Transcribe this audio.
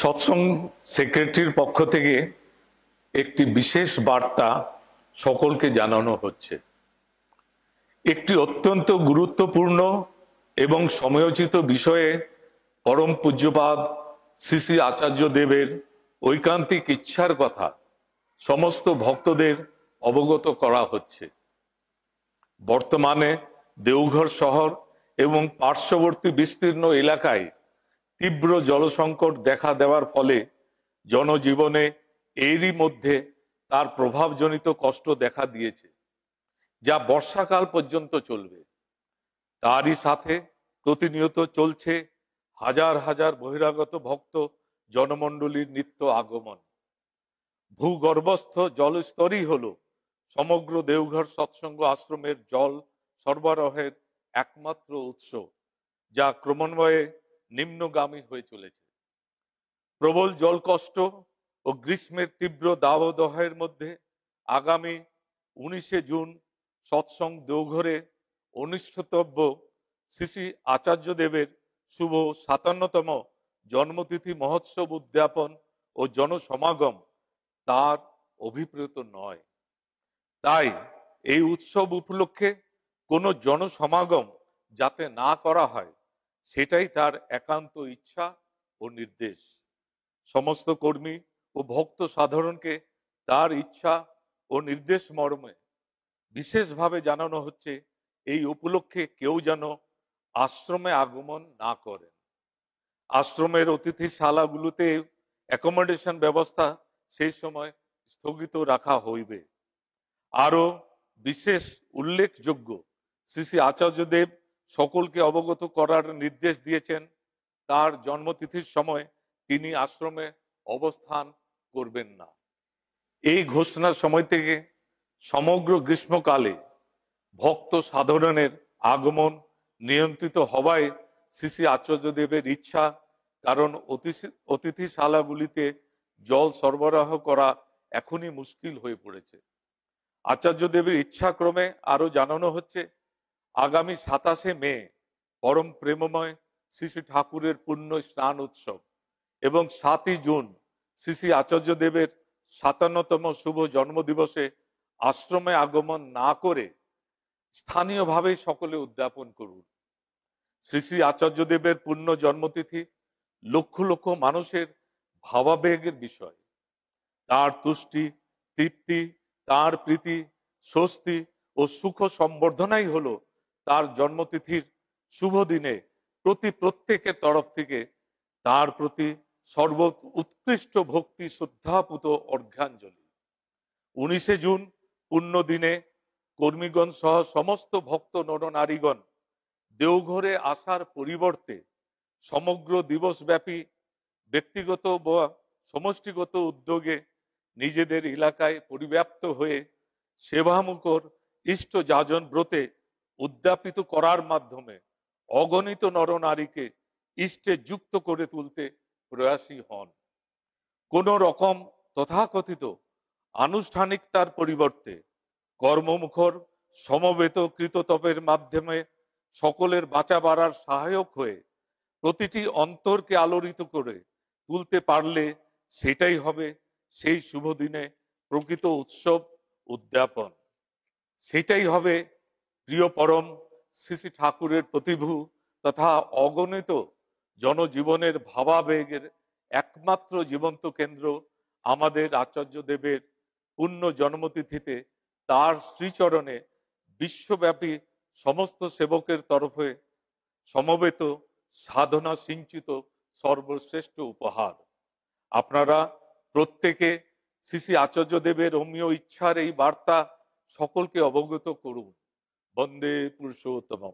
সৎসং সেক্রেটারির পক্ষ থেকে একটি বিশেষ বার্তা সকলকে জানানো হচ্ছে একটি অত্যন্ত গুরুত্বপূর্ণ এবং সময়োচিত বিষয়ে পরম পূজ্যপাদ শ্রী শ্রী আচার্য দেবের ঐকান্তিক ইচ্ছার কথা সমস্ত ভক্তদের অবগত করা হচ্ছে বর্তমানে দেওঘর শহর এবং পার্শ্ববর্তী বিস্তীর্ণ এলাকায় তীব্র জলসংকট দেখা দেওয়ার ফলে জনজীবনে এরই মধ্যে তার প্রভাবজনিত কষ্ট দেখা দিয়েছে যা বর্ষাকাল পর্যন্ত চলবে তারই সাথে প্রতিনিয়ত চলছে হাজার হাজার বহিরাগত ভক্ত জনমণ্ডলীর নিত্য আগমন ভূগর্ভস্থ জলস্তরই হল সমগ্র দেওঘর সৎসঙ্গ আশ্রমের জল সরবরাহের একমাত্র উৎস যা ক্রমান্বয়ে নিম্নগামী হয়ে চলেছে প্রবল জলকষ্ট ও গ্রীষ্মের তীব্র দাবদহের মধ্যে আগামী উনিশে জুন সৎসং দৌঘরে অনিষ্ঠতব্য শ্রী আচার্যদেবের শুভ সাতান্নতম জন্মতিথি মহোৎসব উদযাপন ও জনসমাগম তার অভিপ্রেত নয় তাই এই উৎসব উপলক্ষে কোনো জনসমাগম যাতে না করা হয় সেটাই তার একান্ত ইচ্ছা ও নির্দেশ সমস্ত কর্মী ও ভক্ত সাধারণকে তার ইচ্ছা ও নির্দেশ মর্মে বিশেষভাবে জানানো হচ্ছে এই উপলক্ষে কেউ যেন আশ্রমে আগমন না করেন আশ্রমের অতিথিশালাগুলোতে অ্যাকোমোডেশন ব্যবস্থা সেই সময় স্থগিত রাখা হইবে আরও বিশেষ উল্লেখযোগ্য শ্রী শ্রী আচার্যদেব সকলকে অবগত করার নির্দেশ দিয়েছেন তার জন্মতিথির সময় তিনি আশ্রমে অবস্থান করবেন না এই ঘোষণার সময় থেকে সমগ্র গ্রীষ্মকালে ভক্ত সাধারণের আগমন নিয়ন্ত্রিত হওয়ায় শ্রী আচার্যদেবের ইচ্ছা কারণ অতিথিশালাগুলিতে জল সরবরাহ করা এখনই মুশকিল হয়ে পড়েছে আচার্যদেবের ইচ্ছাক্রমে আরো জানানো হচ্ছে আগামী সাতাশে মে পরম প্রেমময় শ্রী ঠাকুরের পূর্ণ স্নান উৎসব এবং সাতই জুন শ্রী শ্রী আচার্য দেবের সাতান্নতম শুভ জন্মদিবসে আশ্রমে আগমন না করে স্থানীয়ভাবে সকলে উদযাপন করুন শ্রী শ্রী আচার্য দেবের পূর্ণ জন্মতিথি লক্ষ লক্ষ মানুষের ভাবাবেগের বিষয় তার তুষ্টি তৃপ্তি তার প্রীতি স্বস্তি ও সুখ সম্বর্ধনাই হলো তার জন্মতিথির শুভ দিনে প্রতি প্রত্যেকের তরফ থেকে তার প্রতি সর্ব উৎকৃষ্ট ভক্তি শ্রদ্ধাপুত অর্ঘ্যাঞ্জলি উনিশে জুন পূর্ণ দিনে কর্মীগণ সহ সমস্ত ভক্ত নরনারীগণ দেওঘরে আসার পরিবর্তে সমগ্র দিবসব্যাপী ব্যক্তিগত বা সমষ্টিগত উদ্যোগে নিজেদের এলাকায় পরিব্যাপ্ত হয়ে সেবামুখর ইষ্ট যাজন ব্রতে উদ্যাপিত করার মাধ্যমে অগণিত নরনারীকে ইষ্টে যুক্ত করে তুলতে প্রয়াসী হন কোন রকম তথাকথিত আনুষ্ঠানিকতার পরিবর্তে কর্মমুখর সমবেত কৃততপের মাধ্যমে সকলের বাঁচা বাড়ার সহায়ক হয়ে প্রতিটি অন্তরকে আলোড়িত করে তুলতে পারলে সেটাই হবে সেই শুভ দিনে প্রকৃত উৎসব উদযাপন সেটাই হবে প্রিয় পরম শ্রী ঠাকুরের প্রতিভু তথা অগণিত জনজীবনের ভাবাবেগের একমাত্র জীবন্ত কেন্দ্র আমাদের আচার্য দেবের পুণ্য জন্মতিথিতে তার শ্রীচরণে বিশ্বব্যাপী সমস্ত সেবকের তরফে সমবেত সাধনা সিঞ্চিত সর্বশ্রেষ্ঠ উপহার আপনারা প্রত্যেকে শ্রী শ্রী আচার্য দেবের অমীয় ইচ্ছার এই বার্তা সকলকে অবগত করুন वंदे पुरुषोत्तम